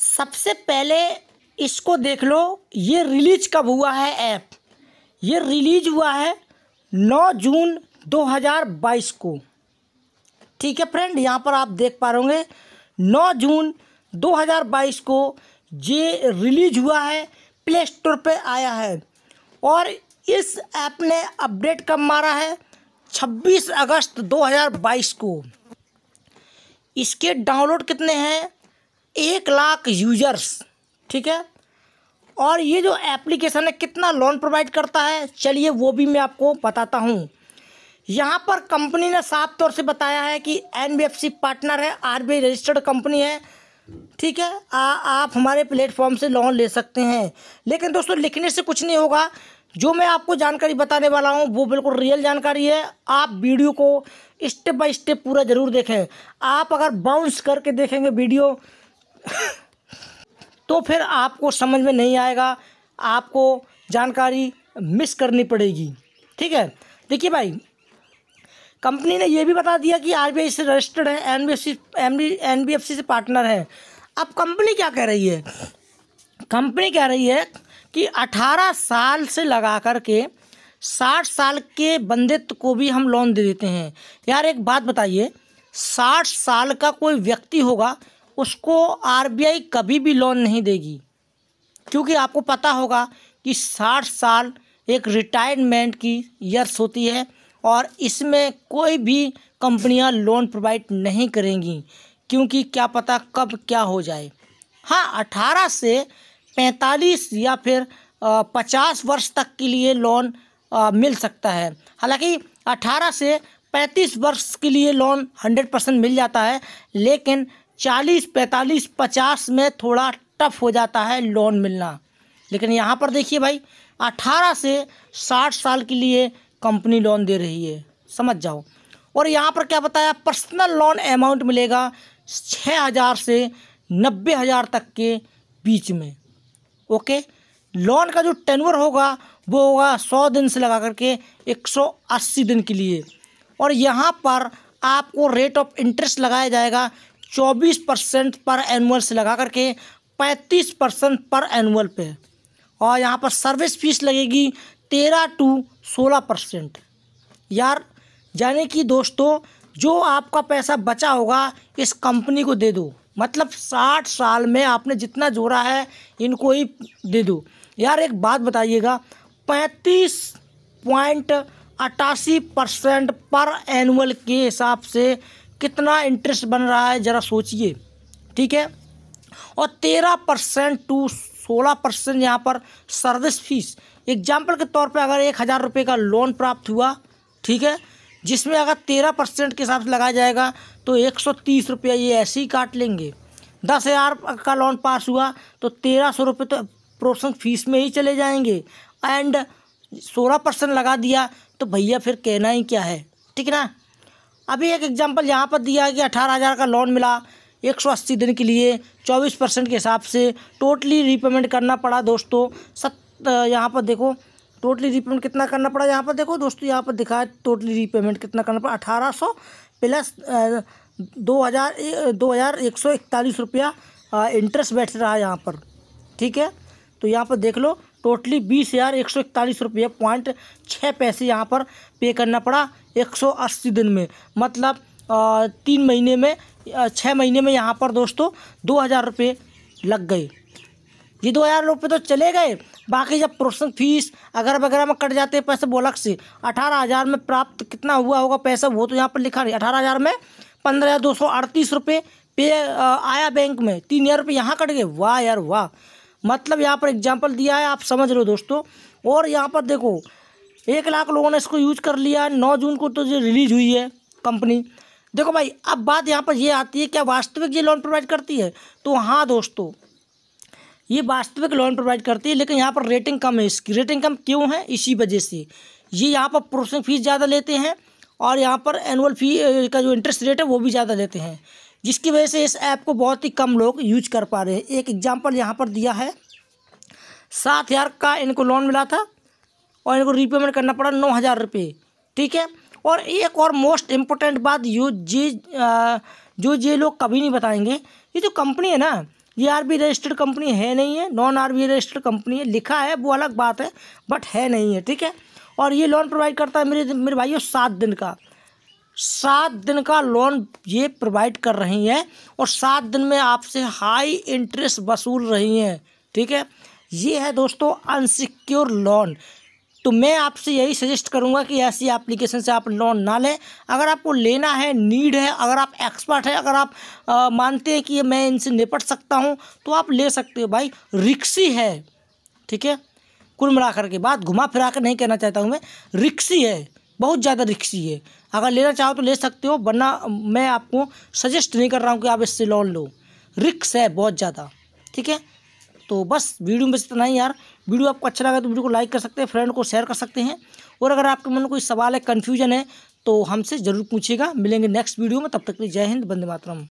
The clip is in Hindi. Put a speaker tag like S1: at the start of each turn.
S1: सबसे पहले इसको देख लो ये रिलीज कब हुआ है ऐप ये रिलीज हुआ है 9 जून 2022 को ठीक है फ्रेंड यहाँ पर आप देख पा रहे 9 जून 2022 को ये रिलीज हुआ है प्ले स्टोर पर आया है और इस ऐप ने अपडेट कब मारा है 26 अगस्त 2022 को इसके डाउनलोड कितने हैं एक लाख यूजर्स ठीक है और ये जो एप्लीकेशन है कितना लोन प्रोवाइड करता है चलिए वो भी मैं आपको बताता हूँ यहाँ पर कंपनी ने साफ तौर से बताया है कि एन पार्टनर है आर रजिस्टर्ड कंपनी है ठीक है आ, आप हमारे प्लेटफॉर्म से लोन ले सकते हैं लेकिन दोस्तों लिखने से कुछ नहीं होगा जो मैं आपको जानकारी बताने वाला हूँ वो बिल्कुल रियल जानकारी है आप वीडियो को स्टेप बाय स्टेप पूरा ज़रूर देखें आप अगर बाउंस करके देखेंगे वीडियो तो फिर आपको समझ में नहीं आएगा आपको जानकारी मिस करनी पड़ेगी ठीक है देखिए भाई कंपनी ने यह भी बता दिया कि आर से रजिस्टर्ड है N B F C N B F C से पार्टनर है अब कंपनी क्या कह रही है कंपनी कह रही है कि 18 साल से लगा कर के साठ साल के बंदित्व को भी हम लोन दे देते हैं यार एक बात बताइए साठ साल का कोई व्यक्ति होगा उसको आरबीआई कभी भी लोन नहीं देगी क्योंकि आपको पता होगा कि साठ साल एक रिटायरमेंट की ईयर्स होती है और इसमें कोई भी कंपनियां लोन प्रोवाइड नहीं करेंगी क्योंकि क्या पता कब क्या हो जाए हाँ अठारह से पैंतालीस या फिर पचास वर्ष तक के लिए लोन मिल सकता है हालांकि अठारह से पैंतीस वर्ष के लिए लोन हंड्रेड परसेंट मिल जाता है लेकिन चालीस पैंतालीस पचास में थोड़ा टफ हो जाता है लोन मिलना लेकिन यहाँ पर देखिए भाई अठारह से साठ साल के लिए कंपनी लोन दे रही है समझ जाओ और यहाँ पर क्या बताया पर्सनल लोन अमाउंट मिलेगा छः हज़ार से नब्बे हज़ार तक के बीच में ओके लोन का जो टेनवर होगा वो होगा सौ दिन से लगा करके एक सौ अस्सी दिन के लिए और यहाँ पर आपको रेट ऑफ इंटरेस्ट लगाया जाएगा चौबीस परसेंट पर एनुअल से लगा करके पैंतीस परसेंट पर एनुअल पे और यहाँ पर सर्विस फीस लगेगी तेरह टू सोलह परसेंट यार यानी कि दोस्तों जो आपका पैसा बचा होगा इस कंपनी को दे दो मतलब साठ साल में आपने जितना जोड़ा है इनको ही दे दो यार एक बात बताइएगा पैंतीस पॉइंट अट्ठासी परसेंट पर एनुअल के हिसाब से कितना इंटरेस्ट बन रहा है ज़रा सोचिए ठीक है और तेरह परसेंट टू सोलह परसेंट यहाँ पर सर्विस फीस एग्जाम्पल के तौर पे अगर एक हज़ार रुपये का लोन प्राप्त हुआ ठीक है जिसमें अगर तेरह परसेंट के हिसाब से लगाया जाएगा तो एक सौ तीस रुपये ये ऐसे ही काट लेंगे दस हज़ार का लोन पास हुआ तो तेरह सौ रुपये तो प्रोसेंट फीस में ही चले जाएंगे एंड सोलह परसेंट लगा दिया तो भैया फिर कहना ही क्या है ठीक है ना अभी एक एग्जांपल यहाँ पर दिया कि अठारह हज़ार का लोन मिला एक सौ अस्सी दिन के लिए चौबीस परसेंट के हिसाब से टोटली रीपेमेंट करना पड़ा दोस्तों सत यहाँ पर देखो टोटली रीपेमेंट कितना करना पड़ा यहाँ पर देखो दोस्तों यहाँ पर दिखा है टोटली रीपेमेंट कितना करना पड़ा अठारह सौ प्लस दो हज़ार दो हज़ार एक सौ इकतालीस रुपया इंटरेस्ट बैठ रहा है यहाँ पर ठीक है तो यहाँ पर देख लो टोटली बीस हज़ार एक सौ इकतालीस रुपये पॉइंट छः पैसे यहाँ पर पे करना पड़ा एक सौ अस्सी दिन में मतलब तीन महीने में छः महीने में यहाँ पर दोस्तों दो हज़ार रुपये लग गए ये दो हज़ार रुपये तो चले गए बाकी जब प्रोसेसिंग फीस अगर वगैरह में कट जाते पैसे बोलक से अठारह हज़ार में प्राप्त कितना हुआ होगा पैसा वो तो यहाँ पर लिखा नहीं अठारह हज़ार में पंद्रह हज़ार दो सौ अड़तीस रुपये पे आया बैंक में तीन हज़ार रुपये यहाँ कट गए वाह यार वाह मतलब यहाँ पर एग्जाम्पल दिया है आप समझ रहे हो दोस्तों और यहाँ पर देखो एक लाख लोगों ने इसको यूज कर लिया है नौ जून को तो जो रिलीज हुई है कंपनी देखो भाई अब बात यहाँ पर ये आती है क्या वास्तविक ये लोन प्रोवाइड करती है तो हाँ दोस्तों ये वास्तविक लोन प्रोवाइड करती है लेकिन यहाँ पर रेटिंग कम है इसकी रेटिंग कम क्यों है इसी वजह से ये यहाँ पर प्रोसेसिंग फीस ज़्यादा लेते हैं और यहाँ पर एनुअल फी का जो इंटरेस्ट रेट है वो भी ज़्यादा लेते हैं जिसकी वजह से इस ऐप को बहुत ही कम लोग यूज कर पा रहे हैं एक एग्जाम्पल यहाँ पर दिया है सात हज़ार का इनको लोन मिला था और इनको रिपेमेंट करना पड़ा नौ हज़ार रुपये ठीक है और एक और मोस्ट इम्पोर्टेंट बात यू जी जो ये लोग कभी नहीं बताएंगे ये जो तो कंपनी है ना ये आर बी रजिस्टर्ड कंपनी है नहीं है non R B registered company है लिखा है वो अलग बात है बट है नहीं है ठीक है और ये लोन प्रोवाइड करता है मेरे मेरे भाइयों सात दिन का सात दिन का लोन ये प्रोवाइड कर रही हैं और सात दिन में आपसे हाई इंटरेस्ट वसूल रही हैं ठीक है ये है दोस्तों अनसिक्योर लोन तो मैं आपसे यही सजेस्ट करूंगा कि ऐसी एप्लीकेशन से आप लोन ना लें अगर आपको लेना है नीड है अगर आप एक्सपर्ट हैं अगर आप आ, मानते हैं कि मैं इनसे निपट सकता हूं तो आप ले सकते हो भाई रिक्सी है ठीक है कुल मिलाकर के बात घुमा फिरा कर नहीं कहना चाहता हूँ मैं रिक्सी है बहुत ज़्यादा रिक्सी है अगर लेना चाहो तो ले सकते हो वरना मैं आपको सजेस्ट नहीं कर रहा हूँ कि आप इससे लोन लो रिक्स है बहुत ज़्यादा ठीक है तो बस वीडियो में इतना ही यार वीडियो आपको अच्छा लगा तो वीडियो को लाइक कर सकते हैं फ्रेंड को शेयर कर सकते हैं और अगर आपके मन में कोई सवाल है कन्फ्यूजन है तो हमसे ज़रूर पूछिएगा मिलेंगे नेक्स्ट वीडियो में तब तक के लिए जय हिंद बंदे मातरम